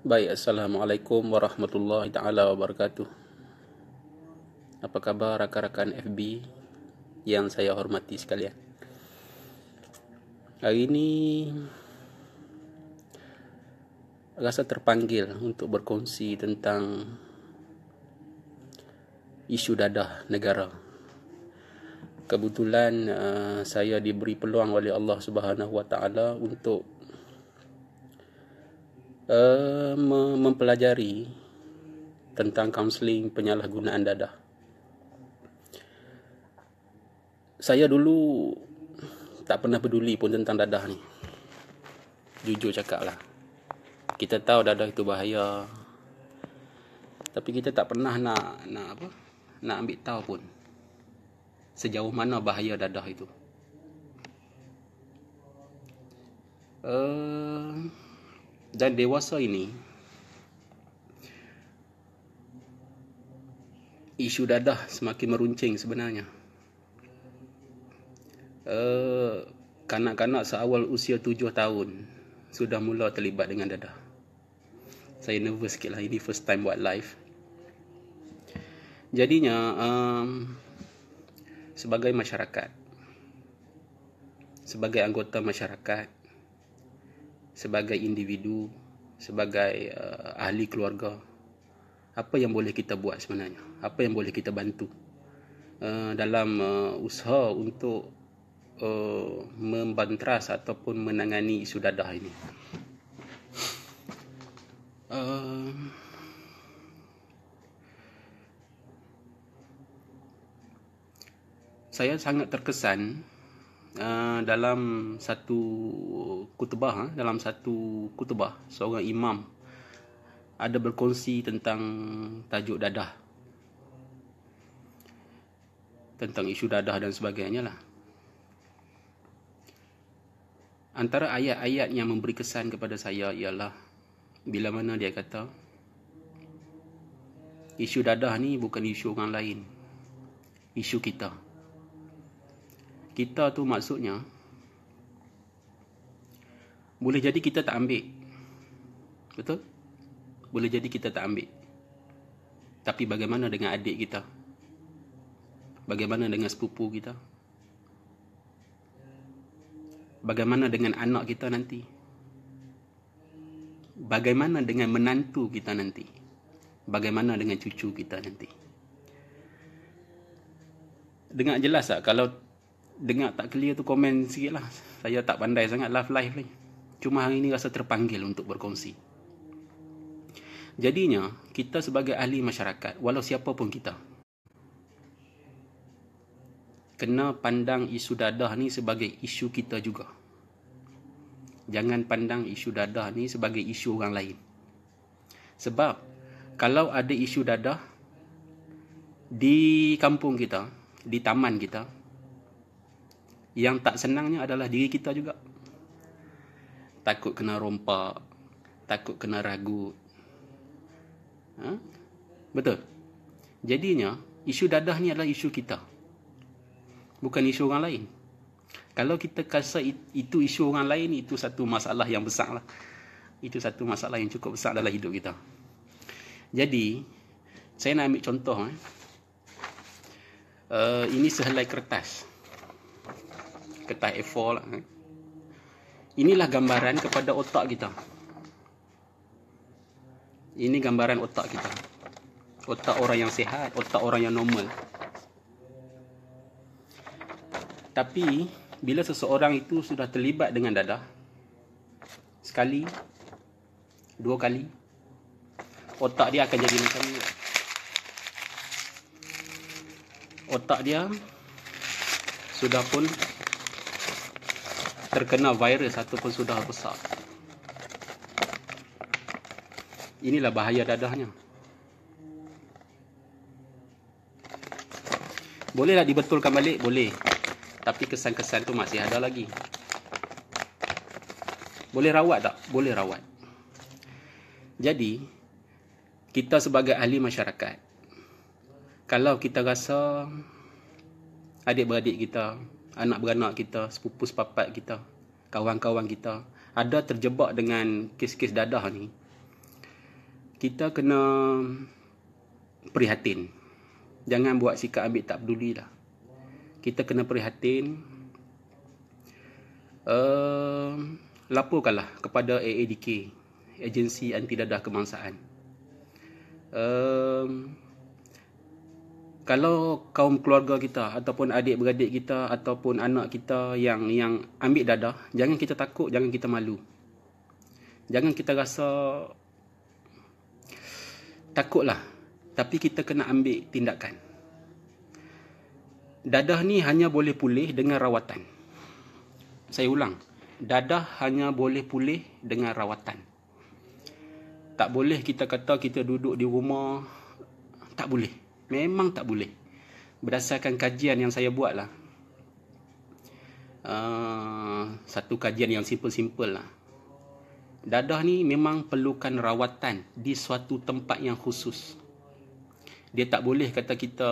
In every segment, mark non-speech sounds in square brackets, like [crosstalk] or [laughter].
Baik, Assalamualaikum warahmatullahi taala wabarakatuh. Apa khabar rakan-rakan FB yang saya hormati sekalian? Hari ini rasa terpanggil untuk berkongsi tentang isu dadah negara. Kebetulan uh, saya diberi peluang oleh Allah Subhanahu Wa Taala untuk uh, mempelajari tentang kaunseling penyalahgunaan dadah. Saya dulu tak pernah peduli pun tentang dadah ni. Jujur cakap lah. Kita tahu dadah itu bahaya. Tapi kita tak pernah nak nak apa? Nak ambil tahu pun. Sejauh mana bahaya dadah itu. uh, dan dewasa ini isu dadah semakin meruncing sebenarnya. Uh, kanak-kanak seawal usia tujuh tahun sudah mula terlibat dengan dadah. Saya nervous sikit lah. Ini first time buat live. Jadinya, um, sebagai masyarakat, sebagai anggota masyarakat, sebagai individu, sebagai uh, ahli keluarga, apa yang boleh kita buat sebenarnya? Apa yang boleh kita bantu uh, dalam uh, usaha untuk uh, membantras ataupun menangani isu dadah ini? Uh, saya sangat terkesan Ah, dalam satu kutubah ha, ah, dalam satu kutubah seorang imam ada berkongsi tentang tajuk dadah tentang isu dadah dan sebagainya lah antara ayat-ayat yang memberi kesan kepada saya ialah bila mana dia kata isu dadah ni bukan isu orang lain isu kita kita tu maksudnya boleh jadi kita tak ambil. Betul? Boleh jadi kita tak ambil. Tapi bagaimana dengan adik kita? Bagaimana dengan sepupu kita? Bagaimana dengan anak kita nanti? Bagaimana dengan menantu kita nanti? Bagaimana dengan cucu kita nanti? Dengar jelas tak? Kalau dengar tak clear tu komen sikit lah. Saya tak pandai sangat love life ni. Cuma hari ni rasa terpanggil untuk berkongsi. Jadinya, kita sebagai ahli masyarakat, walau siapa pun kita, kena pandang isu dadah ni sebagai isu kita juga. Jangan pandang isu dadah ni sebagai isu orang lain. Sebab, kalau ada isu dadah di kampung kita, di taman kita, yang tak senangnya adalah diri kita juga takut kena rompak takut kena ragu ha? betul jadinya isu dadah ni adalah isu kita bukan isu orang lain kalau kita rasa itu isu orang lain itu satu masalah yang besar lah itu satu masalah yang cukup besar dalam hidup kita jadi saya nak ambil contoh eh. Uh, ini sehelai kertas kertas A4 lah. Eh. Inilah gambaran kepada otak kita. Ini gambaran otak kita. Otak orang yang sihat, otak orang yang normal. Tapi bila seseorang itu sudah terlibat dengan dadah sekali, dua kali, otak dia akan jadi macam ni. Otak dia sudah pun terkena virus ataupun sudah besar. Inilah bahaya dadahnya. Bolehlah dibetulkan balik, boleh. Tapi kesan-kesan tu masih ada lagi. Boleh rawat tak? Boleh rawat. Jadi, kita sebagai ahli masyarakat, kalau kita rasa adik-beradik kita, anak-beranak kita, sepupu sepapat kita, kawan-kawan kita ada terjebak dengan kes-kes dadah ni. Kita kena prihatin. Jangan buat sikap ambil tak pedulilah. Kita kena prihatin. Um, laporkanlah kepada AADK, Agensi Anti Dadah Kemangsaan. Um, kalau kaum keluarga kita ataupun adik beradik kita ataupun anak kita yang yang ambil dadah, jangan kita takut, jangan kita malu. Jangan kita rasa takutlah. Tapi kita kena ambil tindakan. Dadah ni hanya boleh pulih dengan rawatan. Saya ulang. Dadah hanya boleh pulih dengan rawatan. Tak boleh kita kata kita duduk di rumah tak boleh. Memang tak boleh Berdasarkan kajian yang saya buat lah uh, ah, Satu kajian yang simple-simple lah Dadah ni memang perlukan rawatan Di suatu tempat yang khusus Dia tak boleh kata kita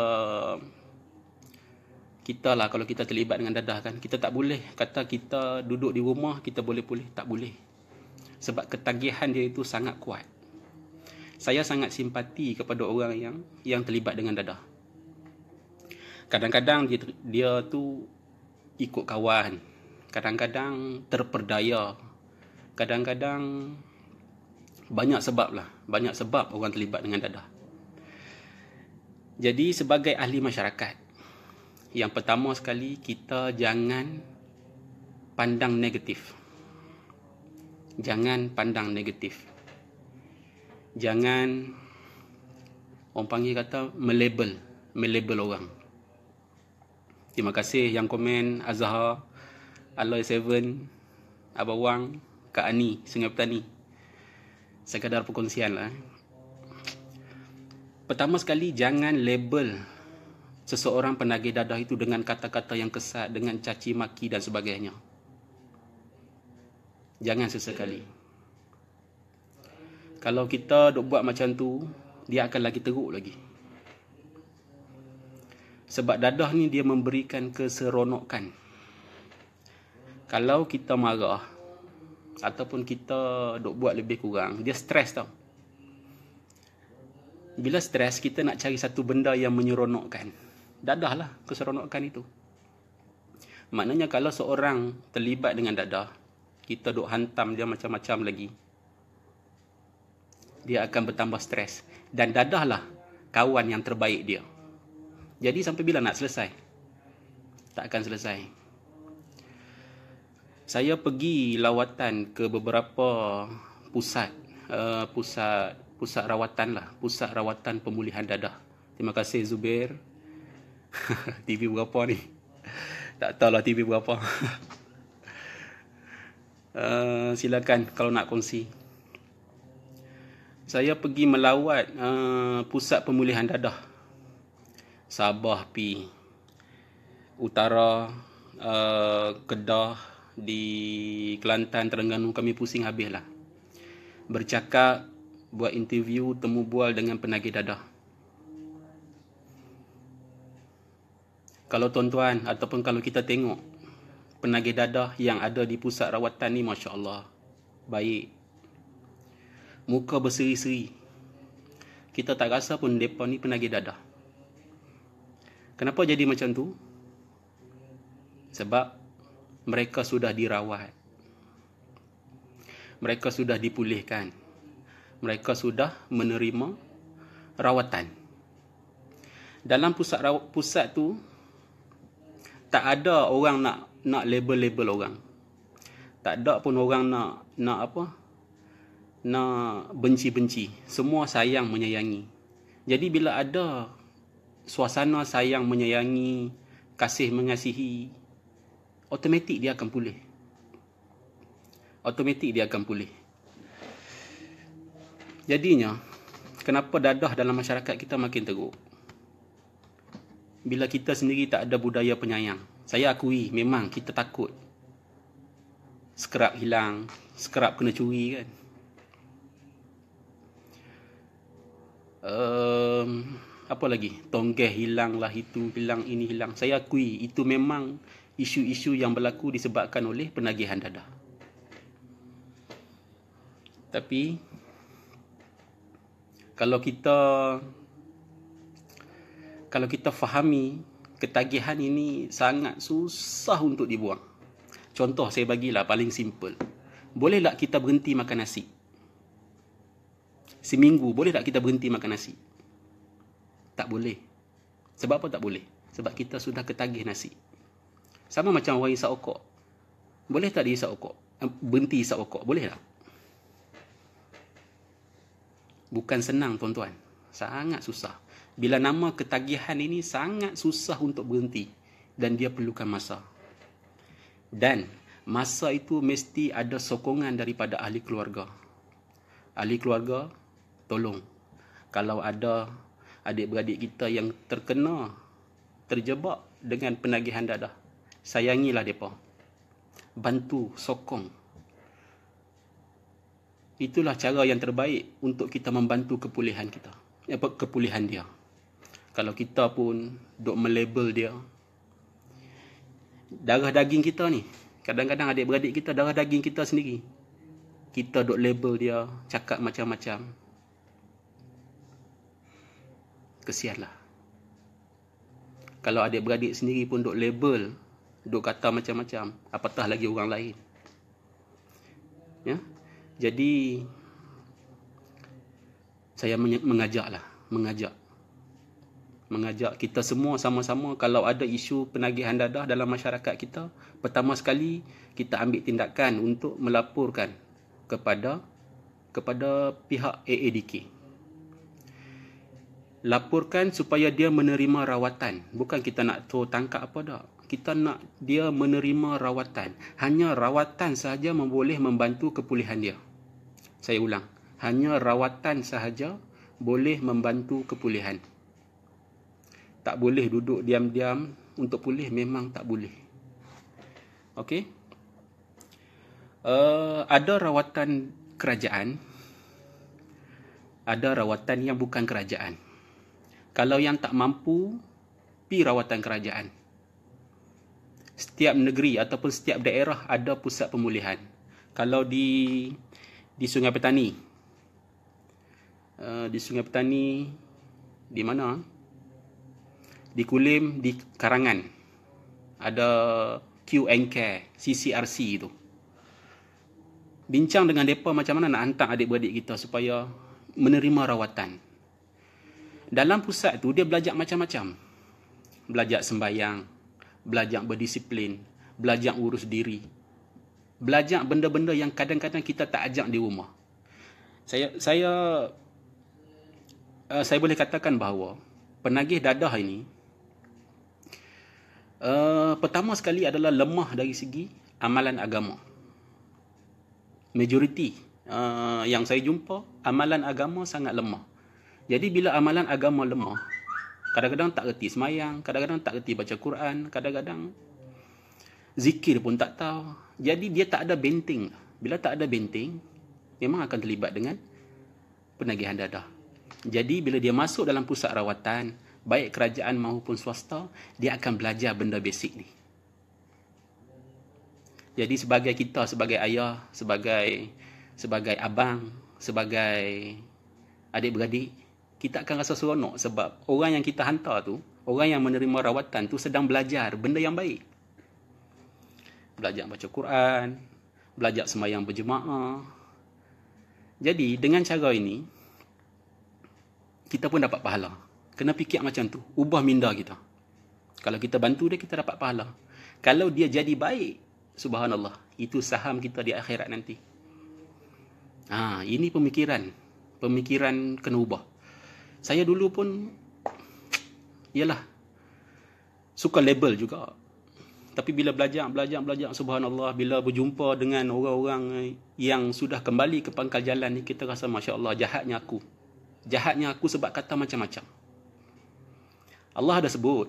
Kita lah kalau kita terlibat dengan dadah kan Kita tak boleh kata kita duduk di rumah Kita boleh pulih, tak boleh Sebab ketagihan dia itu sangat kuat saya sangat simpati kepada orang yang yang terlibat dengan dadah. Kadang-kadang dia dia tu ikut kawan. Kadang-kadang terperdaya. Kadang-kadang banyak sebab lah. Banyak sebab orang terlibat dengan dadah. Jadi sebagai ahli masyarakat, yang pertama sekali kita jangan pandang negatif. Jangan pandang negatif jangan orang panggil kata melabel melabel orang terima kasih yang komen Azhar Aloy Seven Abang Wang Kak Ani Sungai Petani sekadar perkongsian lah eh. pertama sekali jangan label seseorang penagih dadah itu dengan kata-kata yang kesat dengan caci maki dan sebagainya jangan sesekali yeah. Kalau kita dok buat macam tu, dia akan lagi teruk lagi. Sebab dadah ni dia memberikan keseronokan. Kalau kita marah ataupun kita dok buat lebih kurang, dia stres tau. Bila stres, kita nak cari satu benda yang menyeronokkan. Dadah lah keseronokan itu. Maknanya kalau seorang terlibat dengan dadah, kita dok hantam dia macam-macam lagi, dia akan bertambah stres dan dadahlah kawan yang terbaik dia. Jadi sampai bila nak selesai? Tak akan selesai. Saya pergi lawatan ke beberapa pusat uh, pusat pusat rawatan lah, pusat rawatan pemulihan dadah. Terima kasih Zubair. [laughs] TV berapa ni? Tak tahu lah TV berapa. uh, [laughs] silakan kalau nak kongsi saya pergi melawat uh, pusat pemulihan dadah Sabah pi utara uh, Kedah di Kelantan Terengganu kami pusing habis lah bercakap buat interview temu bual dengan penagih dadah kalau tuan-tuan ataupun kalau kita tengok penagih dadah yang ada di pusat rawatan ni masya-Allah baik muka berseri-seri. Kita tak rasa pun mereka ni penagih dadah. Kenapa jadi macam tu? Sebab mereka sudah dirawat. Mereka sudah dipulihkan. Mereka sudah menerima rawatan. Dalam pusat rawat, pusat tu tak ada orang nak nak label-label orang. Tak ada pun orang nak nak apa? nak benci-benci. Semua sayang menyayangi. Jadi bila ada suasana sayang menyayangi, kasih mengasihi, automatik dia akan pulih. Automatik dia akan pulih. Jadinya, kenapa dadah dalam masyarakat kita makin teruk? Bila kita sendiri tak ada budaya penyayang. Saya akui, memang kita takut. Skrap hilang, skrap kena curi kan. um, apa lagi tonggeh lah itu hilang ini hilang saya akui itu memang isu-isu yang berlaku disebabkan oleh penagihan dadah tapi kalau kita kalau kita fahami ketagihan ini sangat susah untuk dibuang contoh saya bagilah paling simple boleh tak kita berhenti makan nasi seminggu boleh tak kita berhenti makan nasi? Tak boleh. Sebab apa tak boleh? Sebab kita sudah ketagih nasi. Sama macam orang isap okok. Boleh tak diisap okok? Berhenti isap okok, boleh tak? Bukan senang tuan-tuan. Sangat susah. Bila nama ketagihan ini sangat susah untuk berhenti dan dia perlukan masa. Dan masa itu mesti ada sokongan daripada ahli keluarga. Ahli keluarga tolong kalau ada adik-beradik kita yang terkena terjebak dengan penagihan dadah sayangilah depa bantu sokong itulah cara yang terbaik untuk kita membantu kepulihan kita apa kepulihan dia kalau kita pun dok melabel dia darah daging kita ni kadang-kadang adik-beradik kita darah daging kita sendiri kita dok label dia cakap macam-macam kesianlah. Kalau adik-beradik sendiri pun duk label, duk kata macam-macam, apatah lagi orang lain. Ya. Jadi saya mengajaklah, mengajak mengajak kita semua sama-sama kalau ada isu penagihan dadah dalam masyarakat kita pertama sekali kita ambil tindakan untuk melaporkan kepada kepada pihak AADK laporkan supaya dia menerima rawatan. Bukan kita nak tu tangkap apa dah. Kita nak dia menerima rawatan. Hanya rawatan sahaja boleh membantu kepulihan dia. Saya ulang. Hanya rawatan sahaja boleh membantu kepulihan. Tak boleh duduk diam-diam untuk pulih memang tak boleh. Okey. Uh, eh, ada rawatan kerajaan. Ada rawatan yang bukan kerajaan kalau yang tak mampu pi rawatan kerajaan setiap negeri ataupun setiap daerah ada pusat pemulihan kalau di di Sungai Petani eh, di Sungai Petani di mana di Kulim di Karangan ada QN Care CCRC itu bincang dengan depa macam mana nak hantar adik-beradik kita supaya menerima rawatan dalam pusat tu dia belajar macam-macam. Belajar sembahyang, belajar berdisiplin, belajar urus diri. Belajar benda-benda yang kadang-kadang kita tak ajak di rumah. Saya saya uh, saya boleh katakan bahawa penagih dadah ini uh, pertama sekali adalah lemah dari segi amalan agama. Majoriti uh, yang saya jumpa amalan agama sangat lemah. Jadi bila amalan agama lemah, kadang-kadang tak reti semayang, kadang-kadang tak reti baca Quran, kadang-kadang zikir pun tak tahu. Jadi dia tak ada benteng. Bila tak ada benteng, memang akan terlibat dengan penagihan dadah. Jadi bila dia masuk dalam pusat rawatan, baik kerajaan maupun swasta, dia akan belajar benda basic ni. Jadi sebagai kita, sebagai ayah, sebagai sebagai abang, sebagai adik-beradik, kita akan rasa seronok sebab orang yang kita hantar tu, orang yang menerima rawatan tu sedang belajar benda yang baik. Belajar baca Quran, belajar semayang berjemaah. Jadi dengan cara ini, kita pun dapat pahala. Kena fikir macam tu, ubah minda kita. Kalau kita bantu dia, kita dapat pahala. Kalau dia jadi baik, subhanallah, itu saham kita di akhirat nanti. Ha, ini pemikiran. Pemikiran kena ubah saya dulu pun ialah suka label juga tapi bila belajar belajar belajar subhanallah bila berjumpa dengan orang-orang yang sudah kembali ke pangkal jalan ni kita rasa masya-Allah jahatnya aku jahatnya aku sebab kata macam-macam Allah ada sebut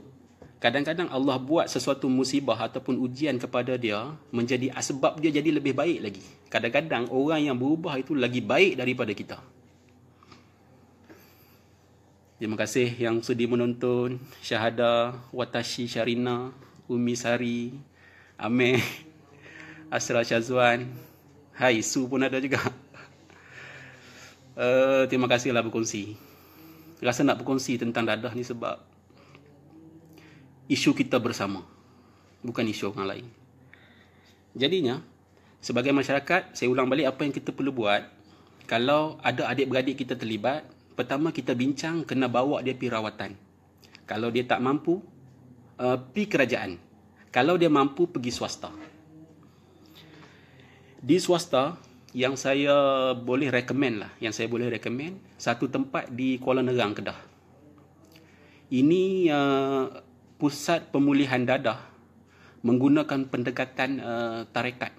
kadang-kadang Allah buat sesuatu musibah ataupun ujian kepada dia menjadi asbab dia jadi lebih baik lagi kadang-kadang orang yang berubah itu lagi baik daripada kita Terima kasih yang sudi menonton Syahada, Watashi, Sharina, Umi Sari, Ameh, [laughs] Asra Syazwan, Hai Su pun ada juga. Uh, terima kasih lah berkongsi. Rasa nak berkongsi tentang dadah ni sebab isu kita bersama. Bukan isu orang lain. Jadinya, sebagai masyarakat, saya ulang balik apa yang kita perlu buat. Kalau ada adik-beradik kita terlibat, pertama kita bincang kena bawa dia pergi rawatan. Kalau dia tak mampu, uh, eh, pi kerajaan. Kalau dia mampu, pergi swasta. Di swasta, yang saya boleh recommend lah, yang saya boleh recommend, satu tempat di Kuala Nerang, Kedah. Ini uh, pusat pemulihan dadah menggunakan pendekatan uh, tarekat.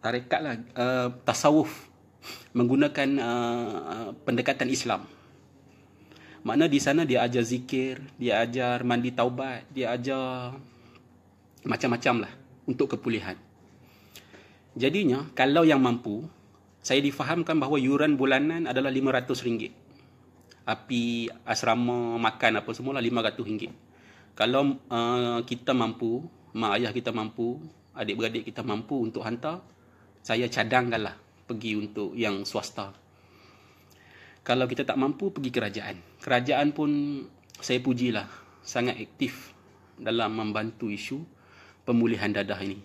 Tarekat lah, uh, tasawuf. Tasawuf menggunakan uh, uh, pendekatan Islam. Makna di sana dia ajar zikir, dia ajar mandi taubat, dia ajar macam-macam lah untuk kepulihan. Jadinya, kalau yang mampu, saya difahamkan bahawa yuran bulanan adalah RM500. Api, asrama, makan apa semualah RM500. Kalau uh, kita mampu, mak ayah kita mampu, adik-beradik kita mampu untuk hantar, saya cadangkanlah pergi untuk yang swasta. Kalau kita tak mampu pergi kerajaan. Kerajaan pun saya pujilah sangat aktif dalam membantu isu pemulihan dadah ini.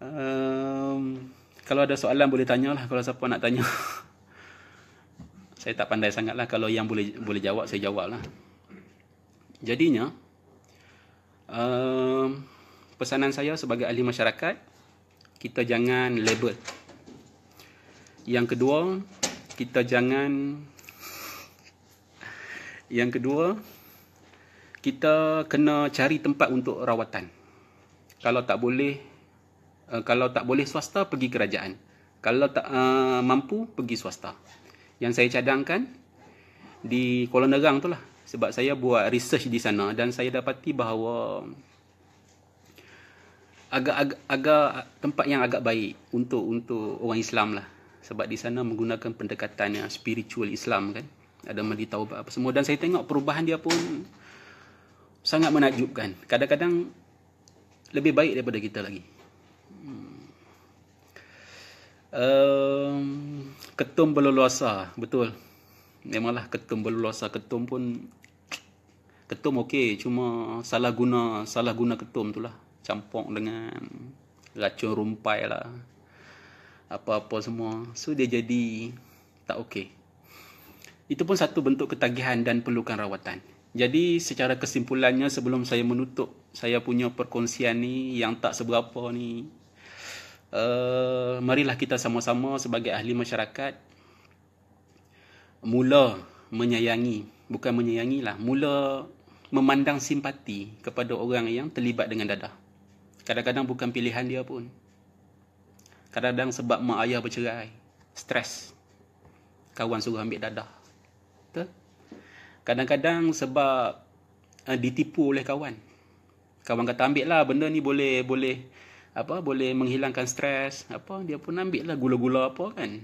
Um, kalau ada soalan boleh tanya lah. kalau siapa nak tanya. [laughs] saya tak pandai sangat lah. kalau yang boleh boleh jawab saya jawablah. Jadinya um, pesanan saya sebagai ahli masyarakat kita jangan label. Yang kedua, kita jangan yang kedua kita kena cari tempat untuk rawatan. Kalau tak boleh eh, kalau tak boleh swasta pergi kerajaan. Kalau tak uh, mampu pergi swasta. Yang saya cadangkan di Kuala Nerang tu lah sebab saya buat research di sana dan saya dapati bahawa agak agak agak tempat yang agak baik untuk untuk orang Islam lah sebab di sana menggunakan pendekatan yang spiritual Islam kan ada mandi taubat apa semua dan saya tengok perubahan dia pun sangat menakjubkan kadang-kadang lebih baik daripada kita lagi hmm. um, ketum berleluasa betul memanglah ketum berleluasa ketum pun ketum okey cuma salah guna salah guna ketum itulah campur dengan racun rumpai lah apa-apa semua so dia jadi tak okey itu pun satu bentuk ketagihan dan perlukan rawatan jadi secara kesimpulannya sebelum saya menutup saya punya perkongsian ni yang tak seberapa ni uh, marilah kita sama-sama sebagai ahli masyarakat mula menyayangi bukan menyayangilah mula memandang simpati kepada orang yang terlibat dengan dadah Kadang-kadang bukan pilihan dia pun. Kadang-kadang sebab mak ayah bercerai. Stres. Kawan suruh ambil dadah. Betul? Kadang-kadang sebab uh, ditipu oleh kawan. Kawan kata ambil lah benda ni boleh boleh apa boleh menghilangkan stres apa dia pun ambil lah gula-gula apa kan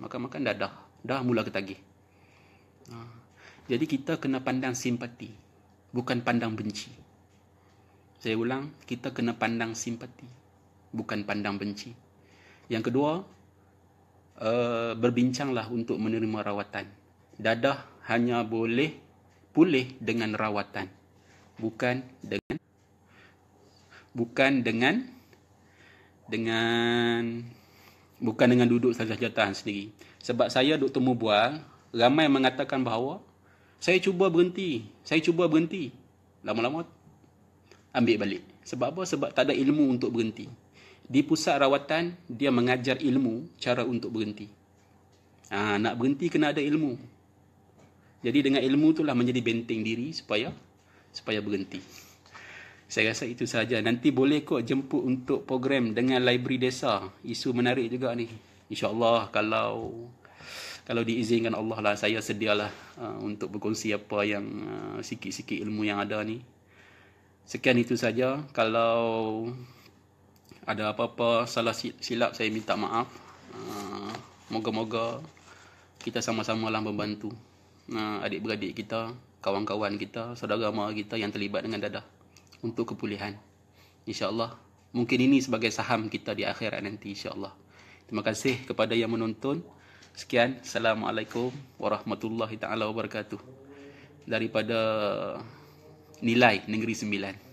makan-makan dadah dah mula ketagih ha. jadi kita kena pandang simpati bukan pandang benci saya ulang, kita kena pandang simpati, bukan pandang benci. Yang kedua, eh, berbincanglah untuk menerima rawatan. Dadah hanya boleh pulih dengan rawatan, bukan dengan bukan dengan dengan bukan dengan duduk saja jatahan sendiri. Sebab saya duk temu bual, ramai mengatakan bahawa saya cuba berhenti, saya cuba berhenti. Lama-lama ambil balik. Sebab apa? Sebab tak ada ilmu untuk berhenti. Di pusat rawatan, dia mengajar ilmu cara untuk berhenti. Ha, nak berhenti kena ada ilmu. Jadi dengan ilmu itulah menjadi benteng diri supaya supaya berhenti. Saya rasa itu sahaja. Nanti boleh kok jemput untuk program dengan library desa. Isu menarik juga ni. InsyaAllah kalau kalau diizinkan Allah lah saya sedialah uh, untuk berkongsi apa yang uh, sikit-sikit ilmu yang ada ni Sekian itu saja. Kalau ada apa-apa salah silap saya minta maaf. Ah, moga-moga kita sama-sama lah membantu ah, adik-beradik kita, kawan-kawan kita, saudara mara kita yang terlibat dengan dadah untuk kepulihan. InsyaAllah. Mungkin ini sebagai saham kita di akhirat nanti insyaAllah. Terima kasih kepada yang menonton. Sekian. Assalamualaikum warahmatullahi ta'ala wabarakatuh. Daripada nilai Negeri Sembilan.